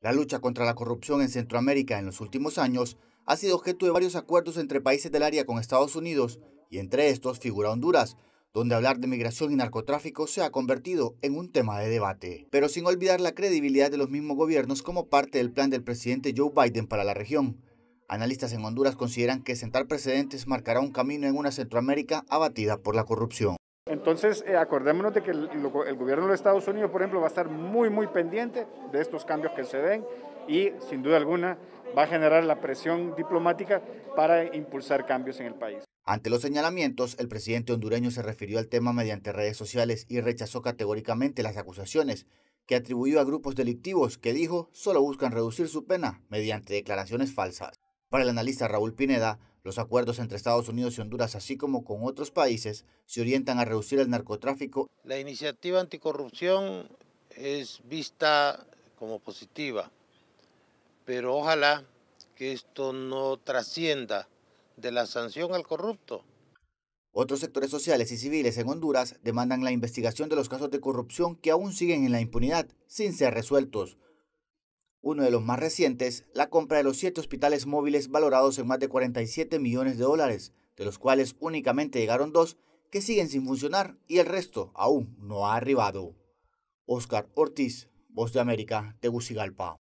La lucha contra la corrupción en Centroamérica en los últimos años ha sido objeto de varios acuerdos entre países del área con Estados Unidos y entre estos figura Honduras, donde hablar de migración y narcotráfico se ha convertido en un tema de debate, pero sin olvidar la credibilidad de los mismos gobiernos como parte del plan del presidente Joe Biden para la región. Analistas en Honduras consideran que sentar precedentes marcará un camino en una Centroamérica abatida por la corrupción. Entonces, eh, acordémonos de que el, gobierno de Estados Unidos, por ejemplo, va a estar muy, muy pendiente de estos cambios que se den y, sin duda alguna, va a generar la presión diplomática para impulsar cambios en el país. Ante los señalamientos, el presidente hondureño se refirió al tema mediante redes sociales y rechazó categóricamente las acusaciones que atribuyó a grupos delictivos que dijo solo buscan reducir su pena mediante declaraciones falsas. Para el analista Raúl Pineda, los acuerdos entre Estados Unidos y Honduras, así como con otros países, se orientan a reducir el narcotráfico. La iniciativa anticorrupción es vista como positiva, pero ojalá que esto no trascienda de la sanción al corrupto. Otros sectores sociales y civiles en Honduras demandan la investigación de los casos de corrupción que aún siguen en la impunidad sin ser resueltos. Uno de los más recientes, la compra de los siete hospitales móviles valorados en más de 47 millones de dólares, de los cuales únicamente llegaron dos que siguen sin funcionar y el resto aún no ha arribado. Oscar Ortiz, Voz de América, Tegucigalpa.